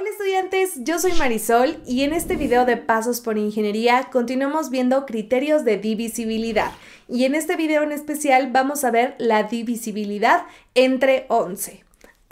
Hola estudiantes, yo soy Marisol y en este video de Pasos por Ingeniería continuamos viendo criterios de divisibilidad y en este video en especial vamos a ver la divisibilidad entre 11.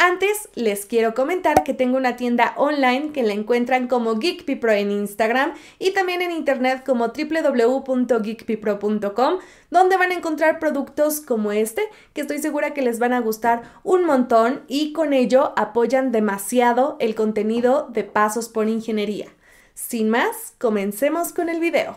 Antes les quiero comentar que tengo una tienda online que la encuentran como GeekPipro en Instagram y también en internet como www.geekpipro.com, donde van a encontrar productos como este que estoy segura que les van a gustar un montón y con ello apoyan demasiado el contenido de Pasos por Ingeniería. Sin más, comencemos con el video.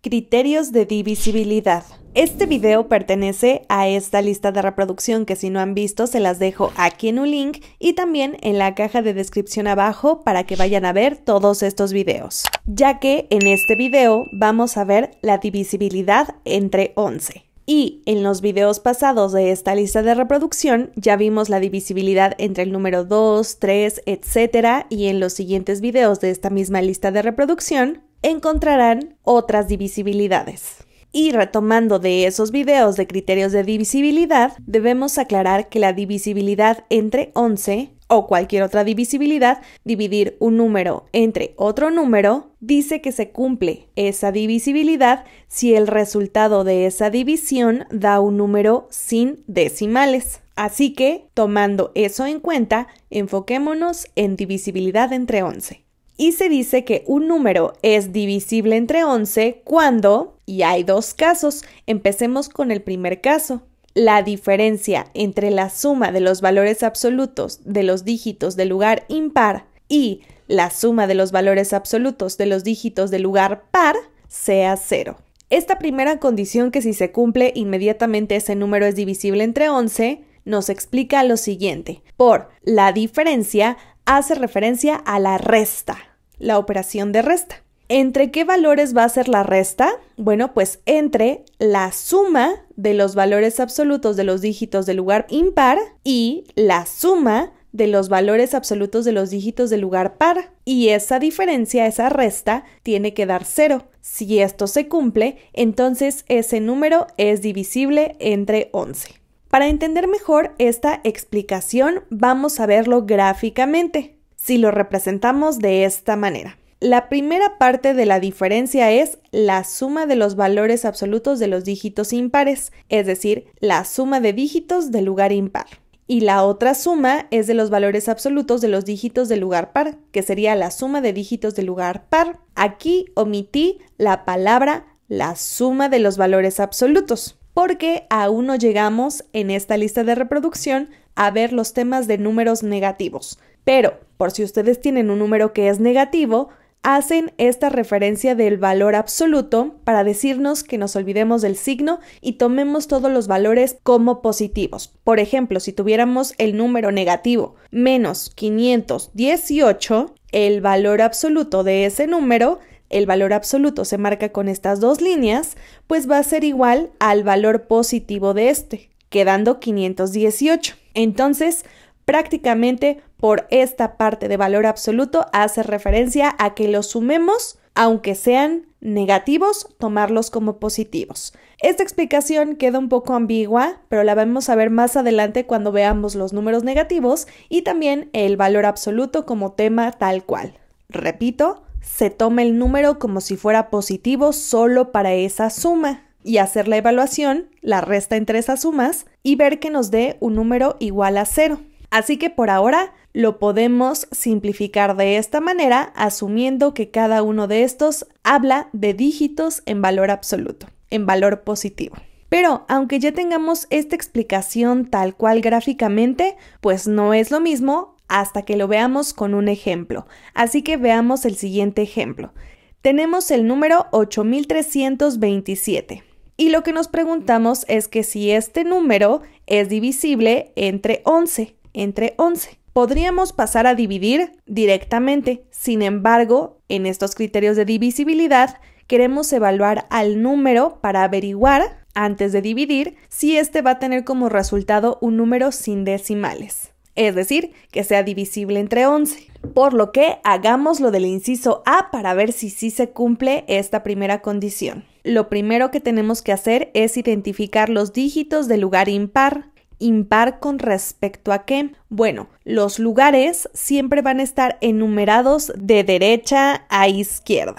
Criterios de divisibilidad. Este video pertenece a esta lista de reproducción que si no han visto se las dejo aquí en un link y también en la caja de descripción abajo para que vayan a ver todos estos videos, ya que en este video vamos a ver la divisibilidad entre 11. Y en los videos pasados de esta lista de reproducción ya vimos la divisibilidad entre el número 2, 3, etc. Y en los siguientes videos de esta misma lista de reproducción encontrarán otras divisibilidades. Y retomando de esos videos de criterios de divisibilidad, debemos aclarar que la divisibilidad entre 11 o cualquier otra divisibilidad, dividir un número entre otro número, dice que se cumple esa divisibilidad si el resultado de esa división da un número sin decimales. Así que, tomando eso en cuenta, enfoquémonos en divisibilidad entre 11 y se dice que un número es divisible entre 11 cuando, y hay dos casos, empecemos con el primer caso. La diferencia entre la suma de los valores absolutos de los dígitos del lugar impar y la suma de los valores absolutos de los dígitos del lugar par sea cero. Esta primera condición que si se cumple inmediatamente ese número es divisible entre 11 nos explica lo siguiente. Por la diferencia hace referencia a la resta la operación de resta. ¿Entre qué valores va a ser la resta? Bueno, pues entre la suma de los valores absolutos de los dígitos del lugar impar y la suma de los valores absolutos de los dígitos del lugar par. Y esa diferencia, esa resta, tiene que dar cero. Si esto se cumple, entonces ese número es divisible entre 11. Para entender mejor esta explicación, vamos a verlo gráficamente si lo representamos de esta manera. La primera parte de la diferencia es la suma de los valores absolutos de los dígitos impares, es decir, la suma de dígitos del lugar impar. Y la otra suma es de los valores absolutos de los dígitos del lugar par, que sería la suma de dígitos del lugar par. Aquí omití la palabra la suma de los valores absolutos, porque aún no llegamos en esta lista de reproducción a ver los temas de números negativos pero, por si ustedes tienen un número que es negativo, hacen esta referencia del valor absoluto para decirnos que nos olvidemos del signo y tomemos todos los valores como positivos. Por ejemplo, si tuviéramos el número negativo menos 518, el valor absoluto de ese número, el valor absoluto se marca con estas dos líneas, pues va a ser igual al valor positivo de este, quedando 518. Entonces, prácticamente por esta parte de valor absoluto hace referencia a que los sumemos, aunque sean negativos, tomarlos como positivos. Esta explicación queda un poco ambigua, pero la vamos a ver más adelante cuando veamos los números negativos y también el valor absoluto como tema tal cual. Repito, se toma el número como si fuera positivo solo para esa suma y hacer la evaluación, la resta entre esas sumas y ver que nos dé un número igual a cero. Así que por ahora lo podemos simplificar de esta manera, asumiendo que cada uno de estos habla de dígitos en valor absoluto, en valor positivo. Pero aunque ya tengamos esta explicación tal cual gráficamente, pues no es lo mismo hasta que lo veamos con un ejemplo. Así que veamos el siguiente ejemplo. Tenemos el número 8327. Y lo que nos preguntamos es que si este número es divisible entre 11 entre 11. Podríamos pasar a dividir directamente, sin embargo, en estos criterios de divisibilidad queremos evaluar al número para averiguar, antes de dividir, si éste va a tener como resultado un número sin decimales, es decir, que sea divisible entre 11. Por lo que hagamos lo del inciso A para ver si sí se cumple esta primera condición. Lo primero que tenemos que hacer es identificar los dígitos de lugar impar, impar con respecto a qué? Bueno, los lugares siempre van a estar enumerados de derecha a izquierda.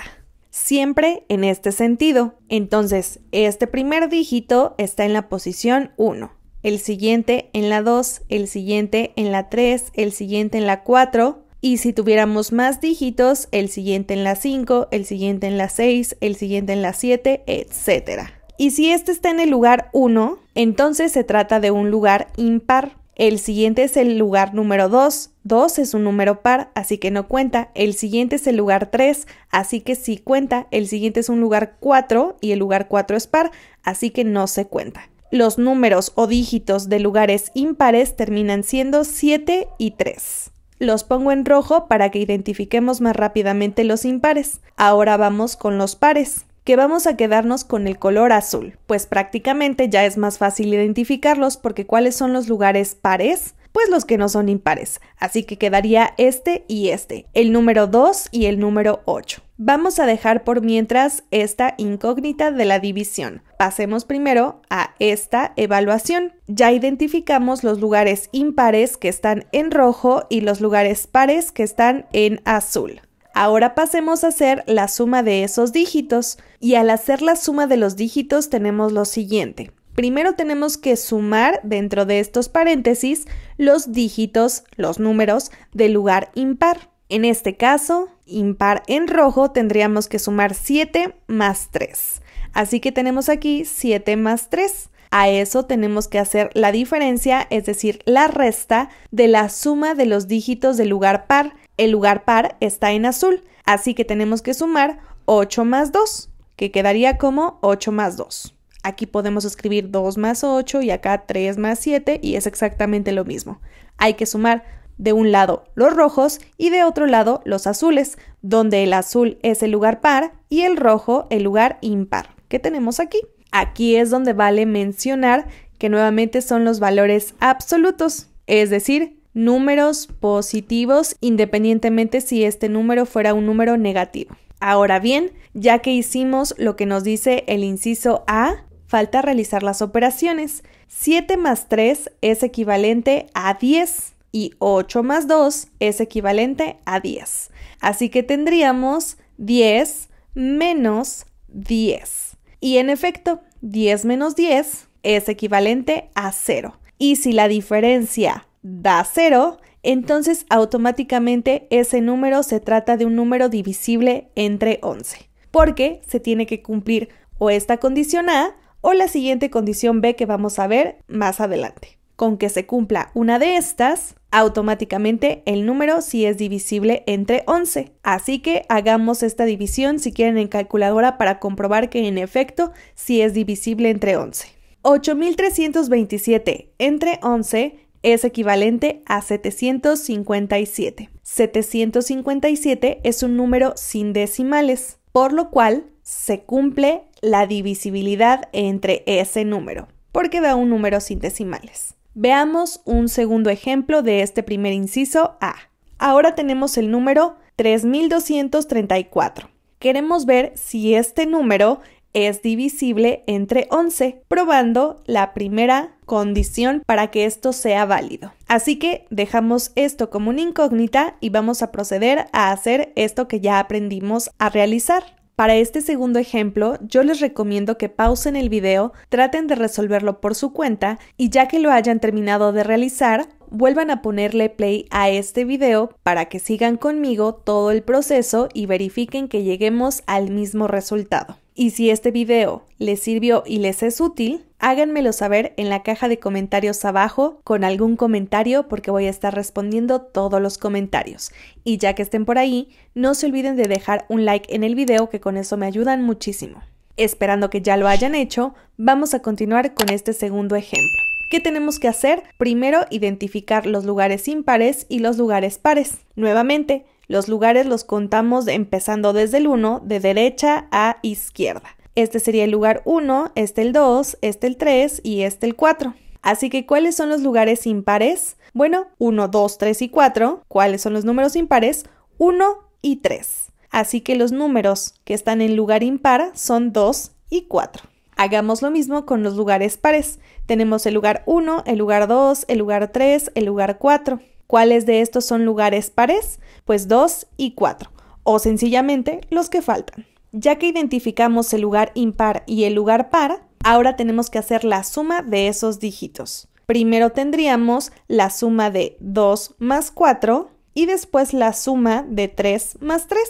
Siempre en este sentido. Entonces, este primer dígito está en la posición 1, el siguiente en la 2, el siguiente en la 3, el siguiente en la 4, y si tuviéramos más dígitos, el siguiente en la 5, el siguiente en la 6, el siguiente en la 7, etc. Y si este está en el lugar 1, entonces se trata de un lugar impar. El siguiente es el lugar número 2. 2 es un número par, así que no cuenta. El siguiente es el lugar 3, así que sí cuenta. El siguiente es un lugar 4 y el lugar 4 es par, así que no se cuenta. Los números o dígitos de lugares impares terminan siendo 7 y 3. Los pongo en rojo para que identifiquemos más rápidamente los impares. Ahora vamos con los pares que vamos a quedarnos con el color azul, pues prácticamente ya es más fácil identificarlos porque cuáles son los lugares pares, pues los que no son impares. Así que quedaría este y este, el número 2 y el número 8. Vamos a dejar por mientras esta incógnita de la división. Pasemos primero a esta evaluación. Ya identificamos los lugares impares que están en rojo y los lugares pares que están en azul. Ahora pasemos a hacer la suma de esos dígitos y al hacer la suma de los dígitos tenemos lo siguiente. Primero tenemos que sumar dentro de estos paréntesis los dígitos, los números del lugar impar. En este caso, impar en rojo tendríamos que sumar 7 más 3. Así que tenemos aquí 7 más 3. A eso tenemos que hacer la diferencia, es decir, la resta de la suma de los dígitos del lugar par, el lugar par está en azul, así que tenemos que sumar 8 más 2, que quedaría como 8 más 2. Aquí podemos escribir 2 más 8 y acá 3 más 7 y es exactamente lo mismo. Hay que sumar de un lado los rojos y de otro lado los azules, donde el azul es el lugar par y el rojo el lugar impar, que tenemos aquí. Aquí es donde vale mencionar que nuevamente son los valores absolutos, es decir, números positivos independientemente si este número fuera un número negativo. Ahora bien, ya que hicimos lo que nos dice el inciso A, falta realizar las operaciones. 7 más 3 es equivalente a 10 y 8 más 2 es equivalente a 10. Así que tendríamos 10 menos 10. Y en efecto, 10 menos 10 es equivalente a 0. Y si la diferencia da 0, entonces automáticamente ese número se trata de un número divisible entre 11, porque se tiene que cumplir o esta condición A o la siguiente condición B que vamos a ver más adelante. Con que se cumpla una de estas, automáticamente el número sí es divisible entre 11. Así que hagamos esta división si quieren en calculadora para comprobar que en efecto sí es divisible entre 11. 8327 entre 11 es equivalente a 757. 757 es un número sin decimales, por lo cual se cumple la divisibilidad entre ese número, porque da un número sin decimales. Veamos un segundo ejemplo de este primer inciso A. Ahora tenemos el número 3234. Queremos ver si este número es divisible entre 11, probando la primera condición para que esto sea válido. Así que dejamos esto como una incógnita y vamos a proceder a hacer esto que ya aprendimos a realizar. Para este segundo ejemplo, yo les recomiendo que pausen el video, traten de resolverlo por su cuenta y ya que lo hayan terminado de realizar, vuelvan a ponerle play a este video para que sigan conmigo todo el proceso y verifiquen que lleguemos al mismo resultado. Y si este video les sirvió y les es útil, háganmelo saber en la caja de comentarios abajo con algún comentario porque voy a estar respondiendo todos los comentarios. Y ya que estén por ahí, no se olviden de dejar un like en el video que con eso me ayudan muchísimo. Esperando que ya lo hayan hecho, vamos a continuar con este segundo ejemplo. ¿Qué tenemos que hacer? Primero, identificar los lugares impares y los lugares pares. Nuevamente, los lugares los contamos empezando desde el 1, de derecha a izquierda. Este sería el lugar 1, este el 2, este el 3 y este el 4. Así que, ¿cuáles son los lugares impares? Bueno, 1, 2, 3 y 4. ¿Cuáles son los números impares? 1 y 3. Así que los números que están en lugar impar son 2 y 4. Hagamos lo mismo con los lugares pares. Tenemos el lugar 1, el lugar 2, el lugar 3, el lugar 4. ¿Cuáles de estos son lugares pares? Pues 2 y 4, o sencillamente los que faltan. Ya que identificamos el lugar impar y el lugar par, ahora tenemos que hacer la suma de esos dígitos. Primero tendríamos la suma de 2 más 4 y después la suma de 3 más 3.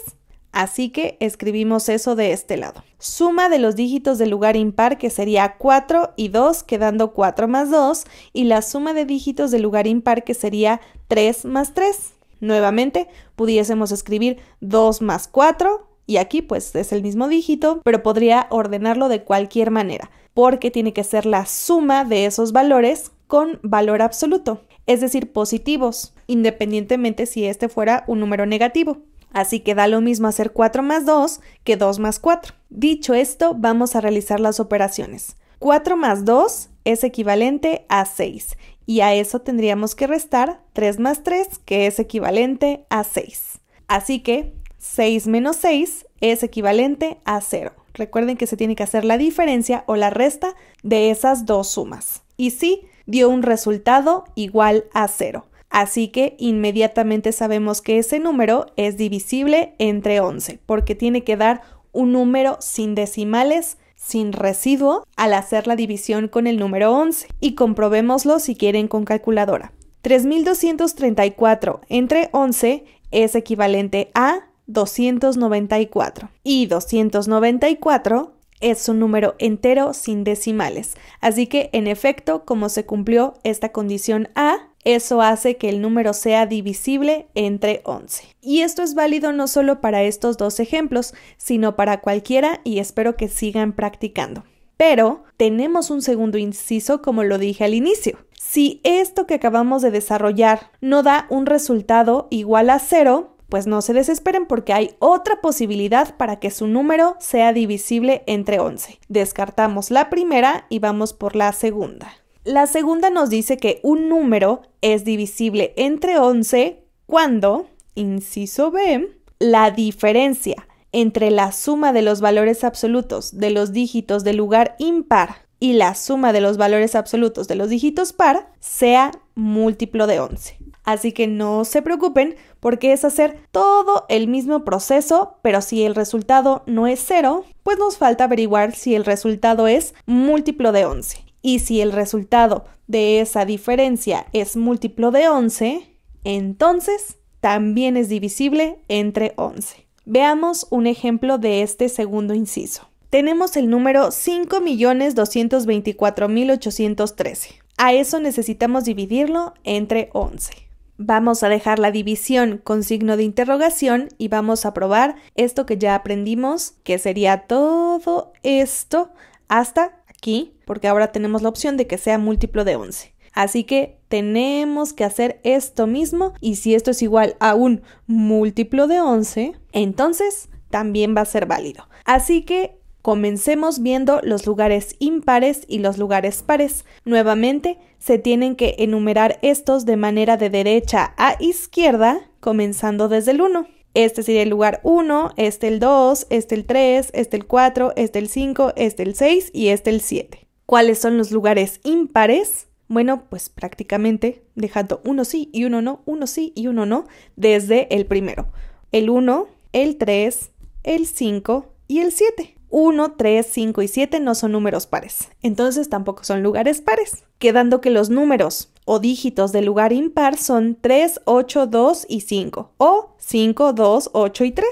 Así que escribimos eso de este lado. Suma de los dígitos del lugar impar que sería 4 y 2 quedando 4 más 2 y la suma de dígitos del lugar impar que sería 3 más 3. Nuevamente pudiésemos escribir 2 más 4 y aquí pues es el mismo dígito, pero podría ordenarlo de cualquier manera porque tiene que ser la suma de esos valores con valor absoluto, es decir, positivos, independientemente si este fuera un número negativo. Así que da lo mismo hacer 4 más 2 que 2 más 4. Dicho esto, vamos a realizar las operaciones. 4 más 2 es equivalente a 6 y a eso tendríamos que restar 3 más 3 que es equivalente a 6. Así que 6 menos 6 es equivalente a 0. Recuerden que se tiene que hacer la diferencia o la resta de esas dos sumas. Y sí, dio un resultado igual a 0. Así que inmediatamente sabemos que ese número es divisible entre 11, porque tiene que dar un número sin decimales, sin residuo, al hacer la división con el número 11. Y comprobémoslo si quieren con calculadora. 3234 entre 11 es equivalente a 294. Y 294 es un número entero sin decimales. Así que, en efecto, como se cumplió esta condición A, eso hace que el número sea divisible entre 11. Y esto es válido no solo para estos dos ejemplos, sino para cualquiera y espero que sigan practicando. Pero tenemos un segundo inciso como lo dije al inicio. Si esto que acabamos de desarrollar no da un resultado igual a cero, pues no se desesperen porque hay otra posibilidad para que su número sea divisible entre 11. Descartamos la primera y vamos por la segunda. La segunda nos dice que un número es divisible entre 11 cuando, inciso B, la diferencia entre la suma de los valores absolutos de los dígitos de lugar impar y la suma de los valores absolutos de los dígitos par sea múltiplo de 11. Así que no se preocupen porque es hacer todo el mismo proceso, pero si el resultado no es cero, pues nos falta averiguar si el resultado es múltiplo de 11. Y si el resultado de esa diferencia es múltiplo de 11, entonces también es divisible entre 11. Veamos un ejemplo de este segundo inciso. Tenemos el número 5.224.813. A eso necesitamos dividirlo entre 11. Vamos a dejar la división con signo de interrogación y vamos a probar esto que ya aprendimos, que sería todo esto hasta aquí, porque ahora tenemos la opción de que sea múltiplo de 11. Así que tenemos que hacer esto mismo y si esto es igual a un múltiplo de 11, entonces también va a ser válido. Así que comencemos viendo los lugares impares y los lugares pares. Nuevamente, se tienen que enumerar estos de manera de derecha a izquierda, comenzando desde el 1. Este sería el lugar 1, este el 2, este el 3, este el 4, este el 5, este el 6 y este el 7. ¿Cuáles son los lugares impares? Bueno, pues prácticamente dejando uno sí y uno no, uno sí y uno no, desde el primero. El 1, el 3, el 5 y el 7. 1, 3, 5 y 7 no son números pares, entonces tampoco son lugares pares, quedando que los números o dígitos del lugar impar son 3, 8, 2 y 5, o 5, 2, 8 y 3,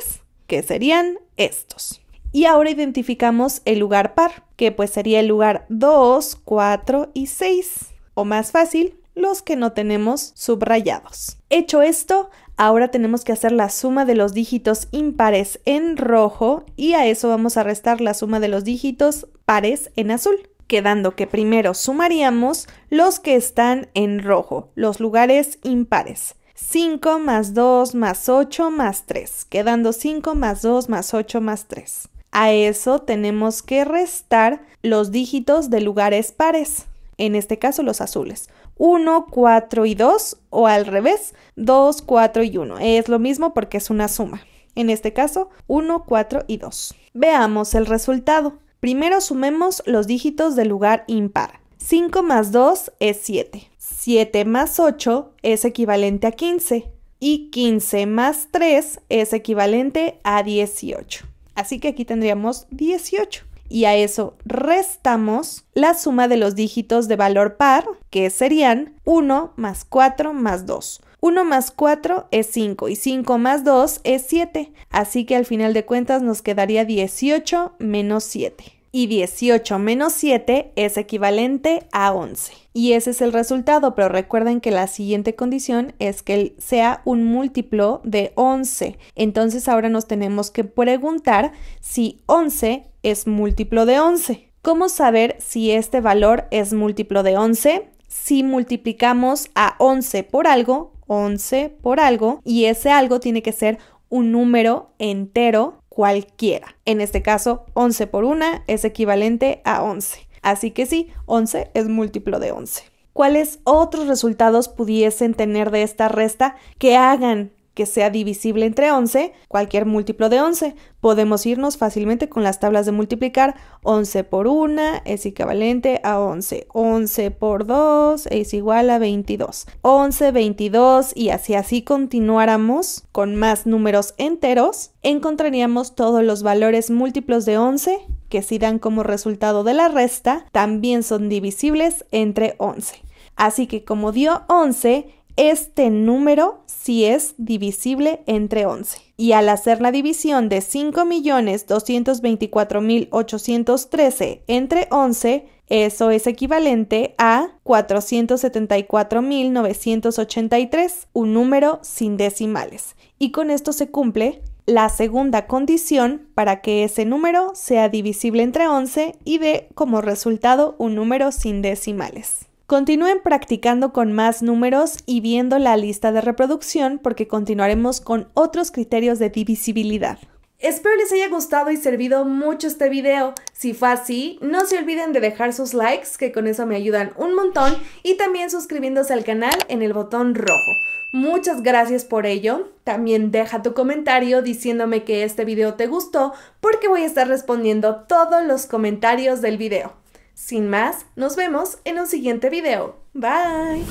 que serían estos. Y ahora identificamos el lugar par, que pues sería el lugar 2, 4 y 6, o más fácil, los que no tenemos subrayados. Hecho esto, Ahora tenemos que hacer la suma de los dígitos impares en rojo y a eso vamos a restar la suma de los dígitos pares en azul, quedando que primero sumaríamos los que están en rojo, los lugares impares. 5 más 2 más 8 más 3, quedando 5 más 2 más 8 más 3. A eso tenemos que restar los dígitos de lugares pares, en este caso los azules. 1, 4 y 2 o al revés, 2, 4 y 1. Es lo mismo porque es una suma. En este caso, 1, 4 y 2. Veamos el resultado. Primero sumemos los dígitos del lugar impar. 5 más 2 es 7. 7 más 8 es equivalente a 15. Y 15 más 3 es equivalente a 18. Así que aquí tendríamos 18 y a eso restamos la suma de los dígitos de valor par, que serían 1 más 4 más 2. 1 más 4 es 5 y 5 más 2 es 7, así que al final de cuentas nos quedaría 18 menos 7. Y 18 menos 7 es equivalente a 11. Y ese es el resultado, pero recuerden que la siguiente condición es que sea un múltiplo de 11. Entonces ahora nos tenemos que preguntar si 11 es múltiplo de 11. ¿Cómo saber si este valor es múltiplo de 11? Si multiplicamos a 11 por algo, 11 por algo, y ese algo tiene que ser un número entero cualquiera. En este caso, 11 por 1 es equivalente a 11. Así que sí, 11 es múltiplo de 11. ¿Cuáles otros resultados pudiesen tener de esta resta que hagan que sea divisible entre 11, cualquier múltiplo de 11. Podemos irnos fácilmente con las tablas de multiplicar. 11 por 1 es equivalente a 11. 11 por 2 es igual a 22. 11, 22 y así así continuáramos con más números enteros, encontraríamos todos los valores múltiplos de 11 que si dan como resultado de la resta, también son divisibles entre 11. Así que como dio 11, este número si es divisible entre 11. Y al hacer la división de 5.224.813 entre 11, eso es equivalente a 474.983, un número sin decimales. Y con esto se cumple la segunda condición para que ese número sea divisible entre 11 y dé como resultado un número sin decimales. Continúen practicando con más números y viendo la lista de reproducción porque continuaremos con otros criterios de divisibilidad. Espero les haya gustado y servido mucho este video. Si fue así, no se olviden de dejar sus likes, que con eso me ayudan un montón, y también suscribiéndose al canal en el botón rojo. Muchas gracias por ello. También deja tu comentario diciéndome que este video te gustó, porque voy a estar respondiendo todos los comentarios del video. Sin más, nos vemos en un siguiente video. Bye.